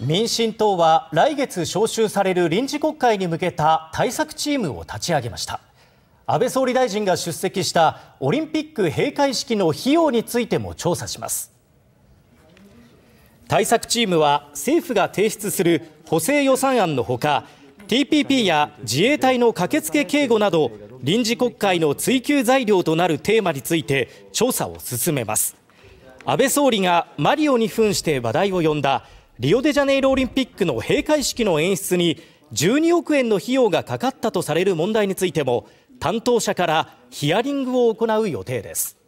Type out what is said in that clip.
民進党は来月召集される臨時国会に向けた対策チームを立ち上げました安倍総理大臣が出席したオリンピック閉会式の費用についても調査します対策チームは政府が提出する補正予算案のほか TPP や自衛隊の駆けつけ警護など臨時国会の追及材料となるテーマについて調査を進めます安倍総理がマリオに扮して話題を呼んだリオデジャネイロオリンピックの閉会式の演出に12億円の費用がかかったとされる問題についても担当者からヒアリングを行う予定です。